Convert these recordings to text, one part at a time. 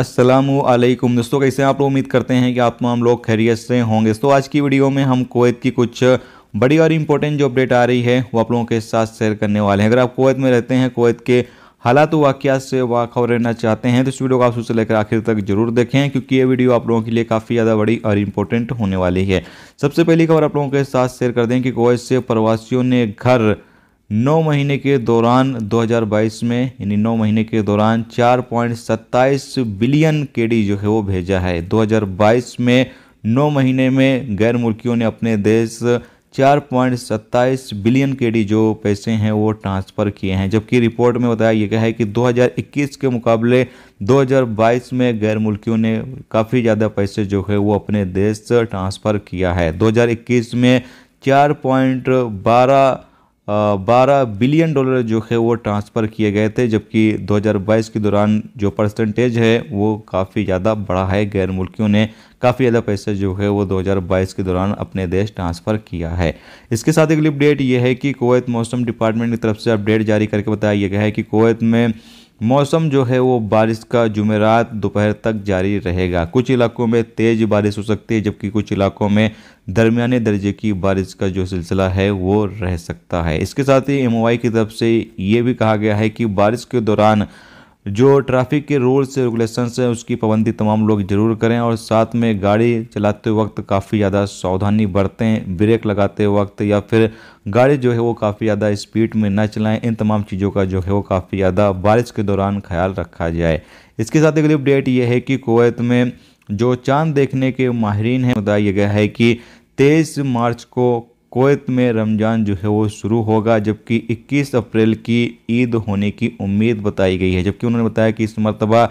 असलम दोस्तों कैसे आप लोग उम्मीद करते हैं कि आप तमाम लोग खैरियत से होंगे दोस्तों आज की वीडियो में हम कोवैत की कुछ बड़ी और इम्पोर्टेंट जो अपडेट आ रही है वो आप लोगों के साथ शेयर करने वाले हैं अगर आप कोवैत में रहते हैं कोवैत के हालात वाक़ात से वाखबर रहना चाहते हैं तो इस वीडियो को आप सबसे लेकर आखिर तक जरूर देखें क्योंकि ये वीडियो आप लोगों के लिए काफ़ी ज़्यादा बड़ी और इम्पोर्टेंट होने वाली है सबसे पहली खबर आप लोगों के साथ शेयर कर दें कि कोवैत से प्रवासियों ने घर नौ महीने के दौरान 2022 में यानी नौ महीने के दौरान चार पॉइंट सत्ताईस बिलियन केडी जो है वो भेजा है 2022 में नौ महीने में गैर मुल्कियों ने अपने देश चार पॉइंट सत्ताईस बिलियन केडी जो पैसे हैं वो ट्रांसफ़र किए हैं जबकि रिपोर्ट में बताया यह गया है कि 2021 के मुकाबले 2022 में गैर मुल्कियों ने काफ़ी ज़्यादा पैसे जो है वो अपने देश ट्रांसफ़र किया है 2021 में बारह बारह बिलियन डॉलर जो है वो ट्रांसफ़र किए गए थे जबकि 2022 के दौरान जो परसेंटेज है वो काफ़ी ज़्यादा बढ़ा है गैर मुल्कियों ने काफ़ी ज़्यादा पैसे जो है वो 2022 के दौरान अपने देश ट्रांसफ़र किया है इसके साथ अगली अपडेट ये है कि कोवैत मौसम डिपार्टमेंट की तरफ से अपडेट जारी करके बताया गया है कि कोवैत में मौसम जो है वो बारिश का जुमेरात दोपहर तक जारी रहेगा कुछ इलाकों में तेज़ बारिश हो सकती है जबकि कुछ इलाकों में दरमियाने दर्जे की बारिश का जो सिलसिला है वो रह सकता है इसके साथ ही एम की तरफ से ये भी कहा गया है कि बारिश के दौरान जो ट्रैफिक के रूल्स रेगुलेशंस हैं उसकी पाबंदी तमाम लोग जरूर करें और साथ में गाड़ी चलाते वक्त काफ़ी ज़्यादा सावधानी बरतें ब्रेक लगाते वक्त या फिर गाड़ी जो है वो काफ़ी ज़्यादा स्पीड में न चलाएं इन तमाम चीज़ों का जो है वो काफ़ी ज़्यादा बारिश के दौरान ख्याल रखा जाए इसके साथ अगली अपडेट ये है कि कोवैत में जो चांद देखने के माहरीन हैं बताया गया है कि तेईस मार्च को कोत में रमज़ान जो है वो शुरू होगा जबकि 21 अप्रैल की ईद होने की उम्मीद बताई गई है जबकि उन्होंने बताया कि इस मरतबा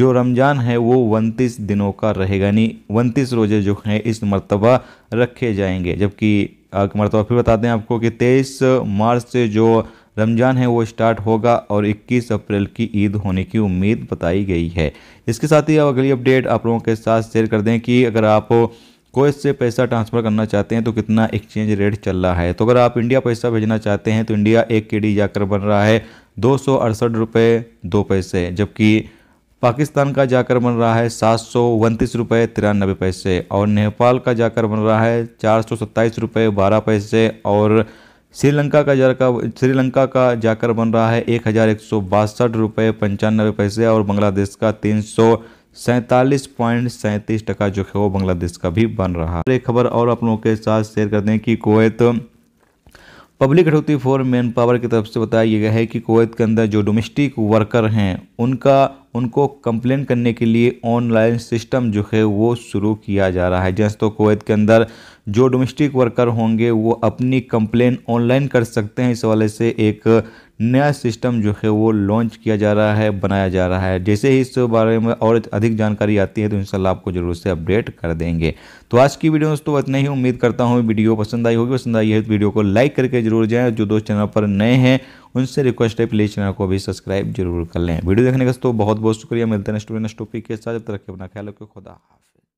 जो रमज़ान है वो उनतीस दिनों का रहेगा यानी उनतीस रोज़े जो हैं इस मरतबा रखे जाएंगे जबकि मरतबा फिर बताते हैं आपको कि तेईस मार्च से जो रमज़ान है वो स्टार्ट होगा और 21 अप्रैल की ईद होने की उम्मीद बताई गई है इसके साथ ही अगली अपडेट आप लोगों के साथ शेयर कर दें कि अगर आप कोई से पैसा ट्रांसफ़र करना चाहते हैं तो कितना एक्सचेंज रेट चल रहा है तो अगर आप इंडिया पैसा भेजना चाहते हैं तो इंडिया एक के डी जाकर बन रहा है दो सौ अड़सठ रुपये दो पैसे जबकि पाकिस्तान का जाकर बन रहा है सात सौ उनतीस रुपये तिरानबे पैसे और नेपाल का जाकर बन रहा है चार सौ सत्ताईस रुपये बारह पैसे और श्रीलंका का जाकर श्रीलंका का जाकर बन रहा है एक हज़ार एक सौ बासठ रुपये पंचानबे पैसे और बांग्लादेश का तीन सौ सैंतालीस पॉइंट सैंतीस टका जो है वो बांग्लादेश का भी बन रहा है एक खबर और आप लोगों के साथ शेयर कर दें कि Kuwait public authority for manpower की तरफ से बताया गया है कि कोवैत के अंदर जो डोमेस्टिक वर्कर हैं उनका उनको कंप्लेन करने के लिए ऑनलाइन सिस्टम जो है वो शुरू किया जा रहा है जैसे तो कोवैत के अंदर जो डोमेस्टिक वर्कर होंगे वो अपनी कंप्लेन ऑनलाइन कर सकते हैं इस वाले से एक नया सिस्टम जो है वो लॉन्च किया जा रहा है बनाया जा रहा है जैसे ही इस बारे में और अधिक जानकारी आती है तो इनशाला आपको जरूर से अपडेट कर देंगे तो आज की वीडियो दोस्तों इतना ही उम्मीद करता हूँ वीडियो पसंद आई होगी पसंद आई है तो वीडियो को लाइक करके जरूर जाएँ जो दोस्त चैनल पर नए हैं उनसे रिक्वेस्ट है प्लीज चैनल को भी सब्सक्राइब जरूर कर लें वीडियो देखने का दोस्तों बहुत बहुत शुक्रिया मिलते हैं नेक्स्ट नेक्स्ट टॉपिक के साथ जब तक अपना ख्याल रखिए खुदा हाफिज़